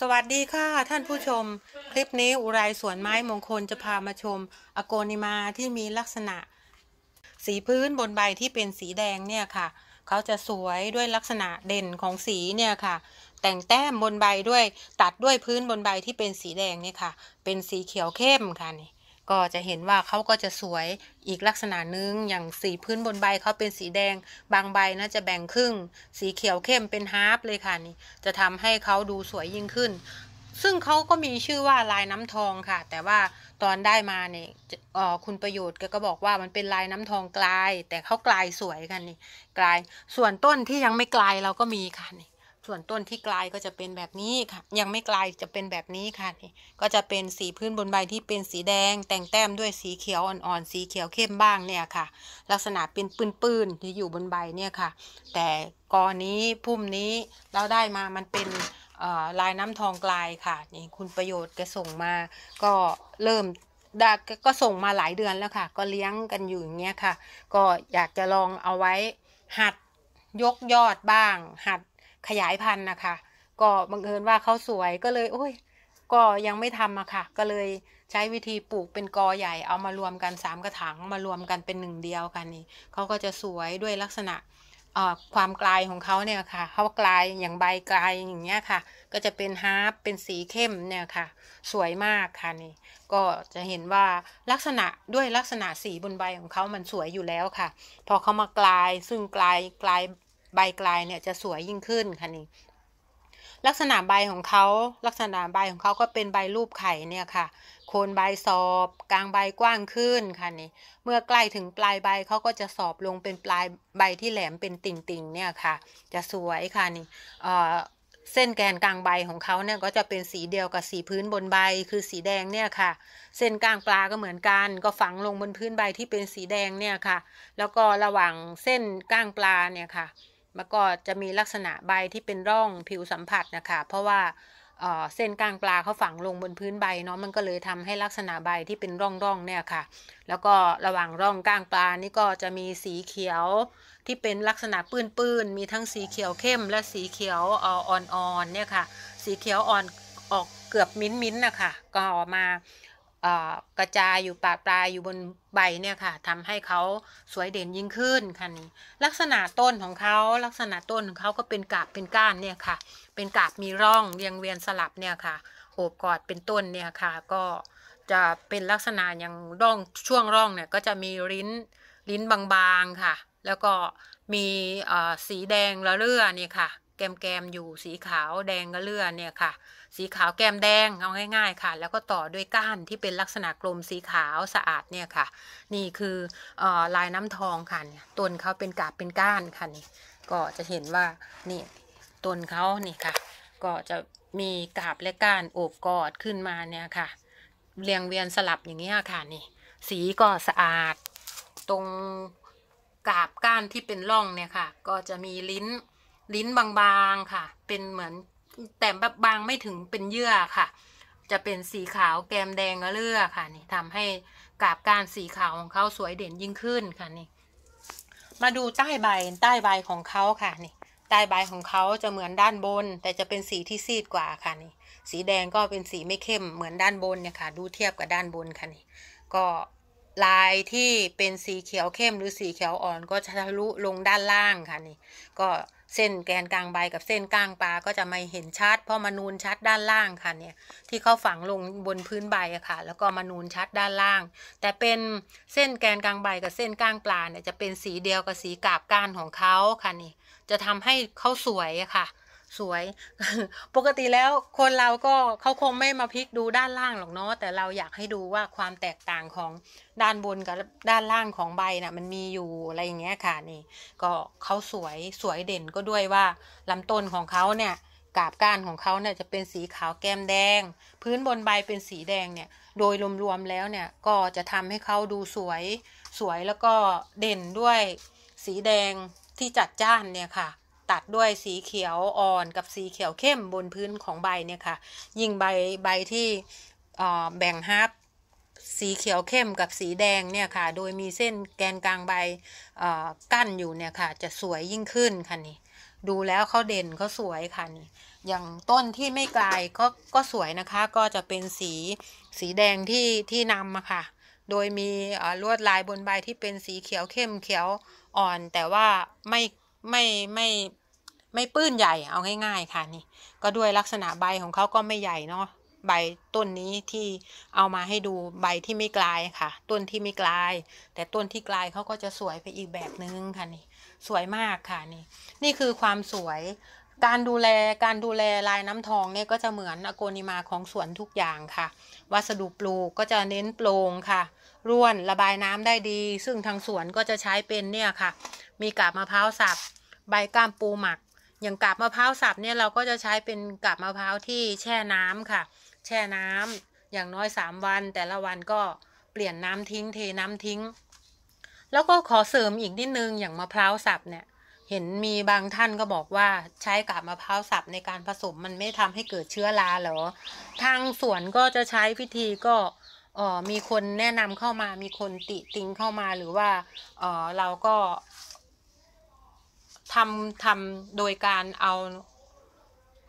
สวัสดีค่ะ ท่านผู้ชม คลิปนี้อุไรสวนไม้มงคลจะพามาชม อโกนิมาที่มีลักษณะ สีพื้นบนใบที่เป็นสีแดงเนี่ยค่ะเขาจะสวยด้วยลักษณะเด่นของสีเนี่ยค่ะ แต่งแต้มบนใบด้วยตัดด้วยพื้นบนใบที่เป็นสีแดงเนี่ยค่ะ เป็นสีเขียวเข้มค่ะนี่ก็จะเห็นว่าเขาก็จะสวยอีกลักษณะนึงอย่างสีพื้นบนใบเขาเป็นสีแดงบางใบนะจะแบ่งครึ่งสีเขียวเข้มเป็นฮาร์ปเลยค่ะนี่จะทำให้เขาดูสวยยิ่งขึ้น ซึ่งเขาก็มีชื่อว่าลายน้ำทองค่ะ แต่ว่าตอนได้มาเนี่ยคุณประโยชน์ก็บอกว่ามันเป็นลายน้ำทองกลาย แต่เขากลายสวยกันนี่ กลายส่วนต้นที่ยังไม่กลายเราก็มีค่ะนี่ส่วนต้นที่กลายก็จะเป็นแบบนี้ค่ะ ยังไม่กลายจะเป็นแบบนี้ค่ะนี่ ก็จะเป็นสีพื้นบนใบที่เป็นสีแดงแต่งแต้มด้วยสีเขียวอ่อนๆสีเขียวเข้มบ้างเนี่ยค่ะ ลักษณะเป็นปืนๆที่อยู่บนใบเนี่ยค่ะ แต่กอนี้พุ่มนี้เราได้มามันเป็นลายน้ำทองกลายค่ะนี่คุณประโยชน์แกส่งมา ก็เริ่มดาก็ส่งมาหลายเดือนแล้วค่ะ ก็เลี้ยงกันอยู่อย่างเงี้ยค่ะ ก็อยากจะลองเอาไว้หัดยกยอดบ้าง หัดขยายพันธุ์นะคะก็บังเอิญว่าเขาสวยก็เลย โอ้ยก็ยังไม่ทำอะค่ะ ก็เลยใช้วิธีปลูกเป็นกอใหญ่เอามารวมกันสามกระถางมารวมกันเป็นหนึ่งเดียวกันนี่เขาก็จะสวยด้วยลักษณะความกลายของเขาเนี่ยค่ะเขากลายอย่างใบกลายอย่างเงี้ยค่ะ ก็จะเป็นฮาร์ปเป็นสีเข้มเนี่ยค่ะ สวยมากค่ะนี่ ก็จะเห็นว่าลักษณะด้วยลักษณะสีบนใบของเขามันสวยอยู่แล้วค่ะ พอเขามากลายซึ่งกลายกลายใบกลายเนี่ยจะสวยยิ่งขึ้นค่ะนี่ลักษณะใบของเขาลักษณะใบของเขาก็เป็นใบรูปไข่เนี่ยค่ะโคนใบสอบกลางใบกว้างขึ้นค่ะนี่เมื่อใกล้ถึงปลายใบเขาก็จะสอบลงเป็นปลายใบที่แหลมเป็นติ่งๆ เนี่ยค่ะ จะสวยค่ะนี่เส้นแกนกลางใบของเขาเนี่ยก็จะเป็นสีเดียวกับสีพื้นบนใบ คือสีแดงเนี่ยค่ะ เส้นกลางปลาก็เหมือนกัน ก็ฝังลงบนพื้นใบที่เป็นสีแดงเนี่ยค่ะ แล้วก็ระหว่างเส้นกลางปลาเนี่ยค่ะมันก็จะมีลักษณะใบที่เป็นร่องผิวสัมผัสนะคะ เพราะว่าเส้นกลางปลาเขาฝังลงบนพื้นใบเนาะมันก็เลยทำให้ลักษณะใบที่เป็นร่องๆเนี่ยค่ะ แล้วก็ระหว่างร่องกลางปลานี่ก็จะมีสีเขียวที่เป็นลักษณะปื้นๆมีทั้งสีเขียวเข้ม และสีเขียวอ่อนๆเนี่ยค่ะ สีเขียวอ่อนออกเกือบมิ้นๆนะคะก็มากระจายอยู่ปกปลายอยู่บนใบเนี่ยค่ะทำให้เขาสวยเด่นยิ่งขึ้นค่ะนี้ลักษณะต้นของเขาลักษณะต้นของเขาก็เป็นกาบเป็นก้านเนี่ยค่ะ เป็นกาบมีร่องเรียงเวียนสลับเนี่ยค่ะโอบกอดเป็นต้นเนี่ยค่ะ ก็จะเป็นลักษณะอย่างร่องช่วงร่องเนี่ยก็จะมีลิ้น ลิ้นบางๆค่ะ แล้วก็มีสีแดงละเลื่อเนี่ยค่ะ แกมๆอยู่สีขาวแดงละเลื่อเนี่ยค่ะสีขาวแก้มแดงเอาง่ายๆค่ะ แล้วก็ต่อด้วยก้านที่เป็นลักษณะกลมสีขาวสะอาดเนี่ยค่ะ นี่คืออลายน้ำทองค่ะต้นเขาเป็นกาบเป็นก้านค่ะนี่ก็จะเห็นว่านี่ต้นเขานี่ค่ะ ก็จะมีกาบและก้านโอบกอดขึ้นมาเนี่ยค่ะ เรียงเวียนสลับอย่างเงี้ยค่ะนี่ สีก็สะอาดตรงกาบก้านที่เป็นร่องเนี่ยค่ะ ก็จะมีลิ้นลิ้นบางๆค่ะ เป็นเหมือนแต่แบบบางไม่ถึงเป็นเยื่อค่ะ จะเป็นสีขาวแกมแดงเลือค่ะ นี่ทำให้กาบการสีขาวของเขาสวยเด่นยิ่งขึ้นค่ะนี่มาดูใต้ใบใต้ใบของเขาค่ะนี่ใต้ใบของเขาจะเหมือนด้านบน แต่จะเป็นสีที่ซีดกว่าค่ะนี่สีแดงก็เป็นสีไม่เข้ม เหมือนด้านบนเนี่ยค่ะ ดูเทียบกับด้านบนค่ะนี่ ก็ลายที่เป็นสีเขียวเข้มหรือสีเขียวอ่อนก็จะทะลุลงด้านล่างค่ะนี่ก็เส้นแกนกลางใบกับเส้นก้างปลาก็จะไม่เห็นชัดเพราะมานูนชัดด้านล่างค่ะเนี่ย ที่เขาฝังลงบนพื้นใบอะค่ะ แล้วก็มานูนชัดด้านล่าง แต่เป็นเส้นแกนกลางใบกับเส้นก้างปลาเนี่ยจะเป็นสีเดียวกับสีกาบก้านของเขาค่ะนี่ จะทำให้เขาสวยอะค่ะสวย ปกติแล้วคนเราก็เขาคงไม่มาพลิกดูด้านล่างหรอกเนาะ แต่เราอยากให้ดูว่าความแตกต่างของด้านบนกับด้านล่างของใบนะ่ะมันมีอยู่อะไรอย่างเงี้ยค่ะนี่ ก็เขาสวย สวยเด่นก็ด้วยว่าลำต้นของเขาเนี่ยกาบก้านของเขาเนี่ยจะเป็นสีขาวแก้มแดง พื้นบนใบเป็นสีแดงเนี่ย โดยรวมๆแล้วเนี่ยก็จะทำให้เขาดูสวยสวยแล้วก็เด่นด้วยสีแดงที่จัดจ้านเนี่ยค่ะตัดด้วยสีเขียวอ่อนกับสีเขียวเข้มบนพื้นของใบเนี่ยค่ะ ยิ่งใบใบที่แบ่งฮับสีเขียวเข้มกับสีแดง เนี่ย ค่ะ โดยมีเส้นแกนกลางใบกั้นอยู่เนี่ยค่ะ จะสวยยิ่งขึ้นค่ะนี่ดูแล้วเขาเด่นเขาสวยค่ะนี่อย่างต้นที่ไม่ กลาย ก็ ก็สวยนะคะก็จะเป็นสีสีแดงที่ที่นำมาค่ะโดยมีลวดลายบนใบที่เป็นสีเขียวเข้มเขียวอ่อน แต่ว่าไม่ไม่ ไม่ ไม่ปื้นใหญ่เอาง่าย ๆ ค่ะนี่ก็ด้วยลักษณะใบของเขาก็ไม่ใหญ่เนาะใบต้นนี้ที่เอามาให้ดูใบที่ไม่กลายค่ะ ต้นที่ไม่กลาย แต่ต้นที่กลายเขาก็จะสวยไปอีกแบบนึงค่ะนี่ สวยมากค่ะนี่นี่คือความสวย การดูแลการดูแลลายน้ำทองเนี่ยก็จะเหมือนอโกนิมาของสวนทุกอย่างค่ะ วัสดุปลูกก็จะเน้นโปร่งค่ะร่วนระบายน้ำได้ดี ซึ่งทางสวนก็จะใช้เป็นเนี่ยค่ะมีกาบมะพร้าวสับ ใบก้ามปูหมัก อย่างกาบมะพร้าวสับเนี่ยเราก็จะใช้เป็นกาบมะพร้าวที่แช่น้ำค่ะ แช่น้ำอย่างน้อย 3 วันแต่ละวันก็เปลี่ยนน้ำทิ้งเทน้ำทิ้ง แล้วก็ขอเสริมอีกนิดนึงอย่างมะพร้าวสับเนี่ย เห็นมีบางท่านก็บอกว่าใช้กาบมะพร้าวสับในการผสมมันไม่ทำให้เกิดเชื้อราหรอ ทางสวนก็จะใช้วิธีก็มีคนแนะนำเข้ามา มีคนติติงเข้ามาหรือว่าเราก็ทำ ทำ โดยการเอา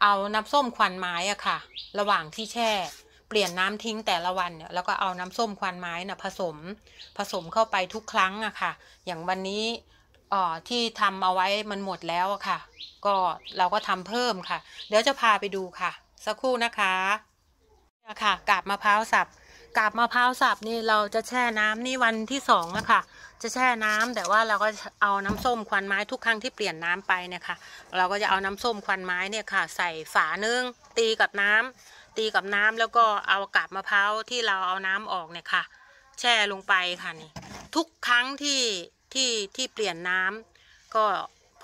เอาน้ำส้มควันไม้อ่ะค่ะ ระหว่างที่แช่ เปลี่ยนน้ำทิ้งแต่ละวันเนี่ย แล้วก็เอาน้ำส้มควันไม้นะ่ะผสมผสมเข้าไปทุกครั้งอ่ะค่ะ อย่างวันนี้อ๋อที่ทำเอาไว้มันหมดแล้วอ่ะค่ะก็ เราก็ทำเพิ่มค่ะ เดี๋ยวจะพาไปดูค่ะ สักครู่นะคะ ค่ะกาบมะพร้าวสับกาบมะพร้าวสับนี่เราจะแช่น้ำนี่วันที่สองนะคะจะแช่น้ำแต่ว่าเราก็เอาน้ำส้มควันไม้ ทุกครั้งที่เปลี่ยนน้ำไปเนี่ยค่ะ เราก็จะเอาน้ำส้มควันไม้เนี่ยค่ะ ใส่ฝานึ่งตีกับน้ำ ตีกับน้ำแล้วก็เอากาบมะพร้าวที่เราเอาน้ำออกเนี่ยค่ะ แช่ลงไปค่ะนี่ทุกครั้งที่ที่ที่เปลี่ยนน้ำ ก็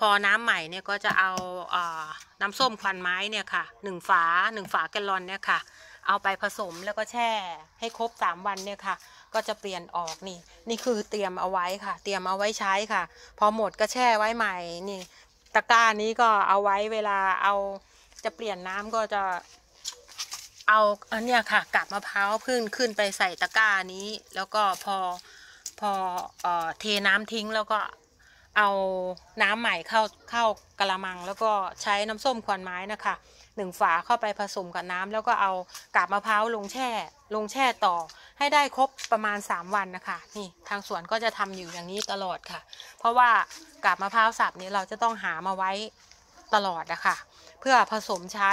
พอน้ำใหม่เนี่ยก็จะเอาน้ำส้มควันไม้เนี่ยค่ะหนึ่งฝาหนึ่งฝาแกลลอนเนี่ยค่ะเอาไปผสมแล้วก็แช่ ให้ครบ 3 วันเนี่ยค่ะ ก็จะเปลี่ยนออกนี่นี่คือเตรียมเอาไว้ค่ะ เตรียมเอาไว้ใช้ค่ะ พอหมดก็แช่ไว้ใหม่นี่ ตะกร้านี้ก็เอาไว้เวลาเอาจะเปลี่ยนน้ำก็จะเอาอันเนี้ยค่ะกับมะพร้าวพื้นขึ้นไปใส่ตะกร้านี้ แล้วก็พอพอเอ่อเทน้ำทิ้งแล้วก็เอาน้ำใหม่เข้าเข้ากระมัง แล้วก็ใช้น้ำส้มควันไม้นะคะหนึ่งฝาเข้าไปผสมกับน้ำ แล้วก็เอากาบมะพร้าวลงแช่ลงแช่ต่อให้ได้ครบประมาณ 3 วันนะคะนี่ทางสวนก็จะทำอยู่อย่างนี้ตลอดค่ะ เพราะว่ากาบมะพร้าวสับนี้เราจะต้องหามาไว้ตลอดนะคะเพื่อผสมใช้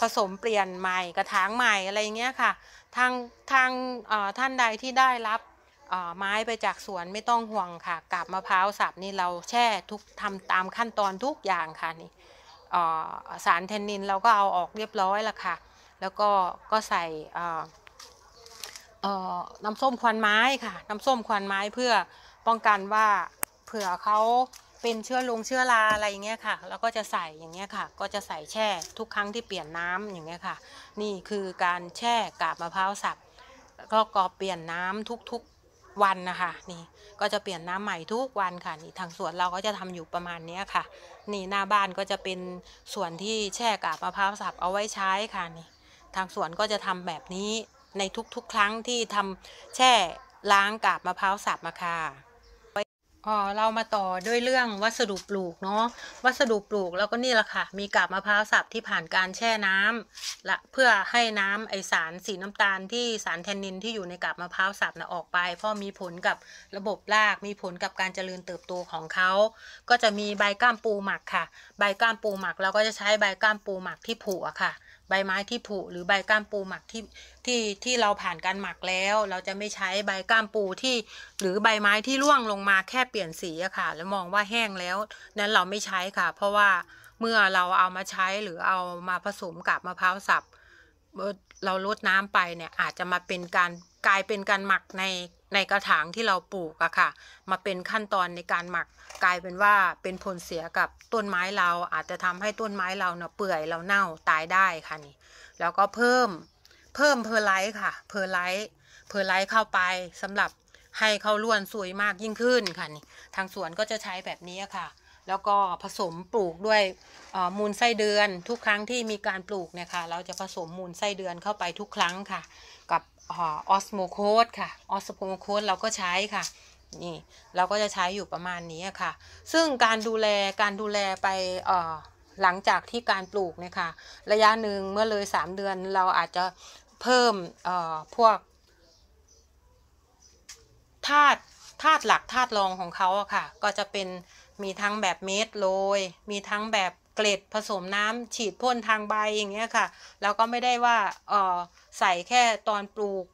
ผสมเปลี่ยนใหม่กระถางใหม่อะไรเงี้ยค่ะทางทางท่านใดที่ได้รับไม้ไปจากสวนไม่ต้องห่วงค่ะกาบมะพร้าวสับนี่เราแช่ทุกทำตามขั้นตอนทุกอย่างค่ะนี่สารเทนนินเราก็เอาออกเรียบร้อยละค่ะ แล้วก็ก็ใส่น้ำส้มควันไม้ค่ะ น้ำส้มควันไม้เพื่อป้องกันว่าเผื่อเขาเป็นเชื้อลงเชื้อราอะไรอย่างเงี้ยค่ะ แล้วก็จะใส่อย่างเงี้ยค่ะ ก็จะใส่แช่ทุกครั้งที่เปลี่ยนน้ำอย่างเงี้ยค่ะ นี่คือการแช่กาบมะพร้าวสับก็กอเปลี่ยนน้ำทุกๆวันนะคะนี่ก็จะเปลี่ยนน้ำใหม่ทุกวันค่ะนี่ทางสวนเราก็จะทำอยู่ประมาณนี้ค่ะนี่หน้าบ้านก็จะเป็นส่วนที่แช่กาบมะพร้าวสับเอาไว้ใช้ค่ะนี่ทางสวนก็จะทำแบบนี้ในทุกๆ ครั้งที่ทำแช่ล้างกาบมะพร้าวสับมาค่ะเรามาต่อด้วยเรื่องวัสดุปลูกเนาะวัสดุปลูกแล้วก็นี่แหละค่ะ มีกาบมะพร้าวสับที่ผ่านการแช่น้ำละเพื่อให้น้ำไอสาร สีน้ำตาลที่สารแทนนินที่อยู่ในกาบมะพร้าวสับนะออกไป เพราะมีผลกับระบบรากมีผลกับการเจริญเติบโตของเขาก็จะมีใบก้ามปูหมักค่ะ ใบก้ามปูหมักเราก็จะใช้ใบก้ามปูหมักที่ผุอะค่ะ ใบไม้ที่ผุหรือใบก้ามปูหมักที่ที่ ที่เรา ผ่านการหมักแล้วเราจะไม่ใช้ใบ ก้ามปู ที่หรือใบไม้ที่ร่วงลงมาแค่เปลี่ยนสีอะค่ะ แล้วมองว่าแห้งแล้ว นั้นเราไม่ใช้ค่ะ เพราะว่าเมื่อเราเอามาใช้หรือเอามาผสมกับมะพร้าวสับเราลดน้ำไปเนี่ย อาจจะมาเป็นการกลายเป็นการหมักในในกระถางที่เราปลูกอะค่ะ มาเป็นขั้นตอนในการหมักกลายเป็นว่าเป็นผลเสียกับต้นไม้เราอาจจะทำให้ต้นไม้เราเนี่ยเปื่อยเราเน่าตายได้ค่ะนี่ แล้วก็เพิ่มเพิ่มเพอร์ไลท์ค่ะ เพอร์ไลท์ เพอร์ไลท์เข้าไปสำหรับให้เขาล้วนสวยมากยิ่งขึ้นค่ะนี่ทางสวนก็จะใช้แบบนี้ค่ะ แล้วก็ผสมปลูกด้วยมูลไส้เดือนทุกครั้งที่มีการปลูกเนี่ยค่ะเราจะผสมมูลไส้เดือนเข้าไปทุกครั้งค่ะกับออสโมโคสค่ะออสโมโคสเราก็ใช้ค่ะนี่เราก็จะใช้อยู่ประมาณนี้ค่ะ ซึ่งการดูแลการดูแลไปหลังจากที่การปลูกเนี่ยค่ะระยะหนึ่งเมื่อเลย 3 เดือนเราอาจจะเพิ่มพวกธาตุธาตุหลักธาตุรองของเขาอะค่ะ ก็จะเป็นมีทั้งแบบเม็ดโรยมีทั้งแบบเกล็ดผสมน้ำฉีดพ่นทางใบอย่างเงี้ยค่ะแล้วก็ไม่ได้ว่าเออใส่แค่ตอนปลูก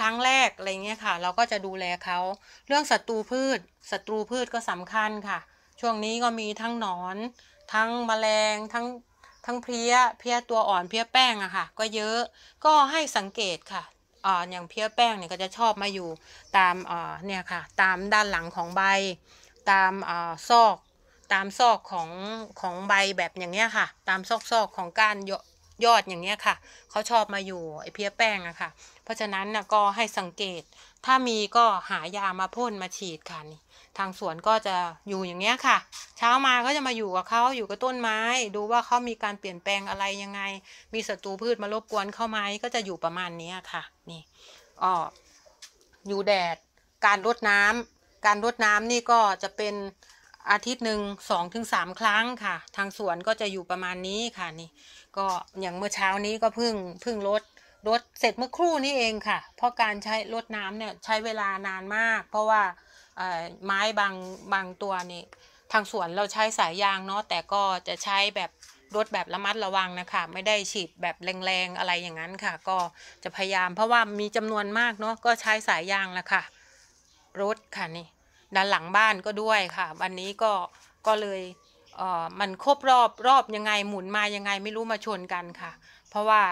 ครั้งแรกอะไรเงี้ยค่ะ เราก็จะดูแลเขาเรื่องศัตรูพืชศัตรูพืชก็สำคัญค่ะ ช่วงนี้ก็มีทั้งหนอน ทั้งมแมลงทั้งทั้งเพี้ย เพี้ยตัวอ่อนเพี้ยแป้งอะค่ะ ก็เยอะก็ให้สังเกตค่ะ อ่าอย่างเพี้ยแป้งเนี่ยก็จะชอบมาอยู่ตามอ่าเนี่ยค่ะ ตามด้านหลังของใบตามอ่าซอกตามซอกของ ของใบแบบอย่างเงี้ยค่ะ ตามซอกซอกของก้านยยอดอย่างเงี้ยค่ะเขาชอบมาอยู่ไอเพี้ยแป้งอะค่ะ เพราะฉะนั้นนะก็ให้สังเกตถ้ามีก็หายามาพ่นมาฉีดค่ะนี่ทางสวนก็จะอยู่อย่างเงี้ยค่ะ เช้ามาก็จะมาอยู่กับเขาอยู่กับต้นไม้ ดูว่าเขามีการเปลี่ยนแปลงอะไรยังไง มีศัตรูพืชมารบกวนเข้าไหมก็จะอยู่ประมาณนี้ค่ะ นี่อ๋ออยู่แดด การรดน้ำ การรดน้ำนี่ก็จะเป็นอาทิตย์หนึ่งสองถึงสามครั้งค่ะ ทางสวนก็จะอยู่ประมาณนี้ค่ะ นี่ ก็อย่างเมื่อเช้านี้ก็เพิ่งเพิ่งลดรดเสร็จเมื่อครู่นี้เองค่ะ เพราะการใช้รดน้ำเนี่ย ใช้เวลานานมาก เพราะว่าไม้บางบางตัวนี่ทางสวนเราใช้สายยางเนาะแต่ก็จะใช้แบบรดแบบระมัดระวังนะคะไม่ได้ฉีด แบบแรงๆอะไรอย่างนั้นค่ะ ก็จะพยายาม เพราะว่ามีจำนวนมากเนาะก็ใช้สายยางละค่ะรดค่ะนี่ด้านหลังบ้านก็ด้วยค่ะ วันนี้ก็ก็เลยเออมันครบรอบรอบยังไงหมุนมายังไง ไม่รู้มาชนกันค่ะ เพราะว่า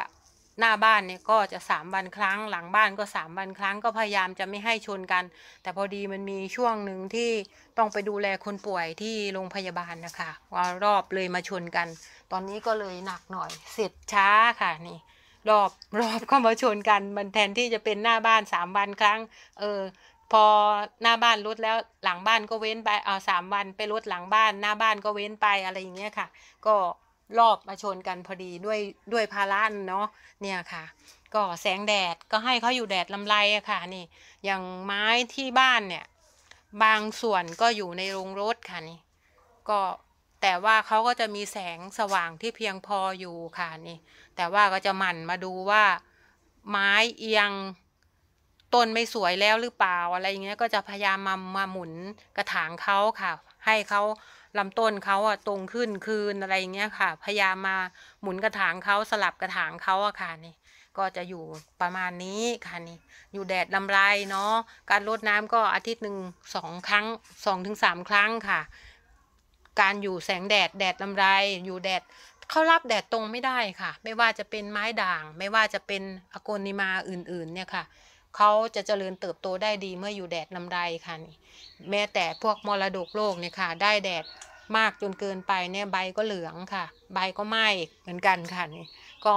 หน้าบ้านเนี่ยก็จะสามวันครั้งหลังบ้านก็สามวันครั้งก็พยายามจะไม่ให้ชนกัน แต่พอดีมันมีช่วงหนึ่งที่ต้องไปดูแลคนป่วยที่โรงพยาบาลนะคะว่ารอบเลยมาชนกัน ตอนนี้ก็เลยหนักหน่อย เสร็จช้าค่ะนี่ รอบรอบก็มาชนกัน มันแทนที่จะเป็นหน้าบ้านสามวันครั้ง เออพอหน้าบ้านลดแล้วหลังบ้านก็เว้นไปเอาสามวันไปลดหลังบ้าน หน้าบ้านก็เว้นไปอะไรอย่างเงี้ยค่ะ ก็รอบมาชนกันพอดีด้วยด้วยพารานเนาะเนี่ยค่ะ ก็แสงแดดก็ให้เขาอยู่แดดลำไรอะค่ะ นี่ อย่างไม้ที่บ้านเนี่ย บางส่วนก็อยู่ในโรงรถค่ะนี่ ก็แต่ว่าเขาก็จะมีแสงสว่างที่เพียงพออยู่ค่ะนี่ แต่ว่าก็จะหมั่นมาดูว่า ไม้เอียงต้นไม่สวยแล้วหรือเปล่า อะไรอย่างเงี้ยก็จะพยายามมามาหมุนกระถางเขาค่ะ ให้เขาลำต้นเขาอะตรงขึ้นคืนอะไรอย่างเงี้ยค่ะ พยายามมาหมุนกระถางเขาสลับกระถางเขาอะค่ะนี่ก็จะอยู่ประมาณนี้ค่ะนี่อยู่แดดลำไรเนาะการรดน้ำก็อาทิตย์หนึ่งสองครั้งสองถึงสามครั้งค่ะ การอยู่แสงแดดแดดลำไร อยู่แดดเขารับแดดตรงไม่ได้ค่ะ ไม่ว่าจะเป็นไม้ด่างไม่ว่าจะเป็นอโกนิมาอื่น ๆ เนี่ยค่ะเขาจะเจริญเติบโตได้ดีเมื่ออยู่แดดนำไรค่ะนี่ แม้แต่พวกมรดกโลกเนี่ยค่ะ ได้แดดมากจนเกินไปเนี่ยใบก็เหลืองค่ะ ใบก็ไหม้เหมือนกันค่ะนี่ก็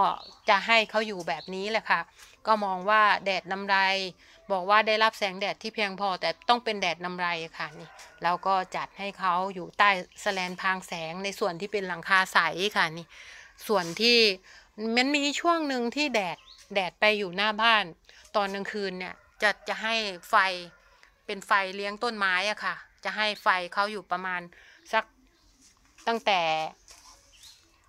จะให้เขาอยู่แบบนี้แหละค่ะ ก็มองว่าแดดนำไร บอกว่าได้รับแสงแดดที่เพียงพอแต่ต้องเป็นแดดนำไรค่ะนี่แล้วก็จัดให้เขาอยู่ใต้สแลนพางแสง ในส่วนที่เป็นหลังคาใสค่ะนี่ส่วนที่มันมีช่วงหนึ่งที่แดดแดดไปอยู่หน้าบ้านตอนกลางคืนเนี่ยจะจะให้ไฟเป็นไฟเลี้ยงต้นไม้อะค่ะ จะให้ไฟเขาอยู่ประมาณสักตั้งแต่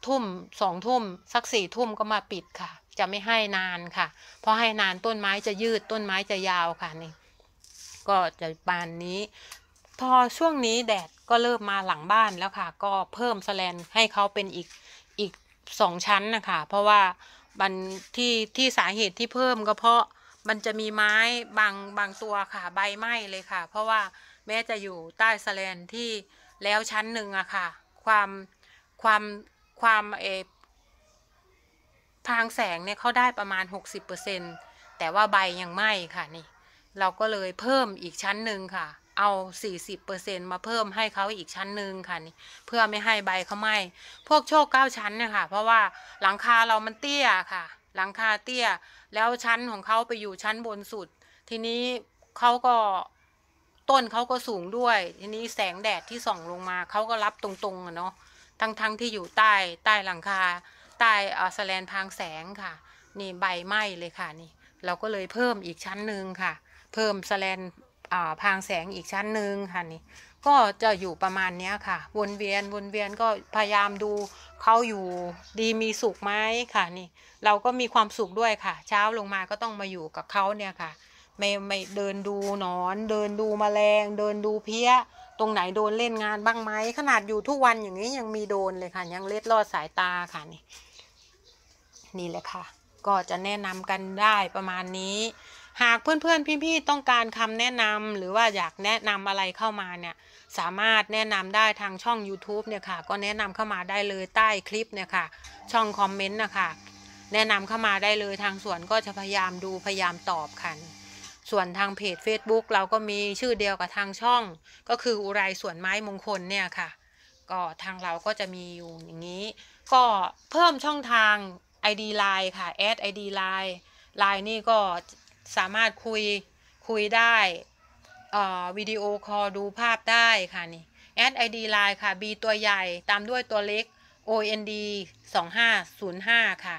ทุ่มสองทุ่มสักสี่ทุ่มก็มาปิดค่ะ จะไม่ให้นานค่ะเพราะให้นานต้นไม้จะยืดต้นไม้จะยาวค่ะนี่ก็จะบานนี้ พอช่วงนี้แดดก็เริ่มมาหลังบ้านแล้วค่ะ ก็เพิ่มแสลนให้เขาเป็นอีกอีกสองชั้นนะคะเพราะว่าบันที่ที่สาเหตุที่เพิ่มก็เพราะมันจะมีไม้บาง บางตัวค่ะ ใบไหม้เลยค่ะ เพราะว่าแม้จะอยู่ใต้สแลนที่แล้วชั้นหนึ่งอะค่ะ ความ ความ ความเอทางแสงเนี่ยเขาได้ประมาณ60%แต่ว่าใบยังไหม้ค่ะนี่ เราก็เลยเพิ่มอีกชั้นหนึ่งค่ะ เอา 40%มาเพิ่มให้เขาอีกชั้นหนึ่งค่ะนี่เพื่อไม่ให้ใบเขาไหม้พวกโชคเก้าชั้นเนี่ยค่ะ เพราะว่าหลังคาเรามันเตี้ยค่ะหลังคาเตี้ย แล้วชั้นของเขาไปอยู่ชั้นบนสุด ทีนี้เขาก็ต้นเขาก็สูงด้วย ทีนี้แสงแดดที่ส่องลงมาเขาก็รับตรงๆอะเนาะ ทั้งๆทที่อยู่ใต้ใต้หลังคา ใต้อัสแลนพางแสงค่ะ นี่ใบไหม้เลยค่ะนี่ เราก็เลยเพิ่มอีกชั้นหนึ่งค่ะ เพิ่มสแลนพางแสงอีกชั้นหนึ่งค่ะนี่ ก็จะอยู่ประมาณนี้ค่ะ วนเวียนวนเวียนก็พยายามดูเขาอยู่ดีมีสุขไหมค่ะนี่ เราก็มีความสุขด้วยค่ะ เช้าลงมาก็ต้องมาอยู่กับเขาเนี่ย ค่ะ ไม่ ไม่เดินดูนอน เดินดูมแมลง เดินดูเพี้ยตรงไหนโดนเล่นงานบ้างไหม ขนาดอยู่ทุกวันอย่างนี้ยังมีโดนเลยค่ะยังเล็ดลอดสายตาค่ะนี่ นี่แหละค่ะ ก็จะแนะนำ กันได้ประมาณนี้ หากเพื่อนๆพี่ๆต้องการคำแนะนำหรือว่าอยากแนะนำอะไรเข้ามาเนี่ยสามารถแนะนำได้ทางช่อง YouTube เนี่ยค่ะ ก็แนะนำเข้ามาได้เลยใต้คลิปเนี่ยค่ะช่องคอมเมนต์นะคะแนะนำเข้ามาได้เลยทางส่วนก็จะพยายามดูพยายามตอบค่ะส่วนทางเพจ Facebook เราก็มีชื่อเดียวกับทางช่อง ก็คืออุไรสวนไม้มงคลเนี่ยค่ะ ก็ทางเราก็จะมีอยู่อย่างนี้ ก็เพิ่มช่องทาง ID Line ค่ะ add ID Line Line นี่ก็สามารถคุยคุยได้วิดีโอคอลดูภาพได้ค่ะ นี่ แอดไอดีไลน์ค่ะ B ตัวใหญ่ตามด้วยตัวเล็ก OND 2505ค่ะ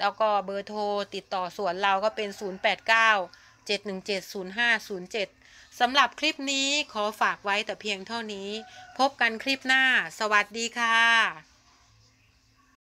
แล้วก็เบอร์โทร ติดต่อส่วนเราก็เป็น 089 7170507สำหรับคลิปนี้ขอฝากไว้ แต่ เพียงเท่านี้ พบกันคลิปหน้า สวัสดีค่ะ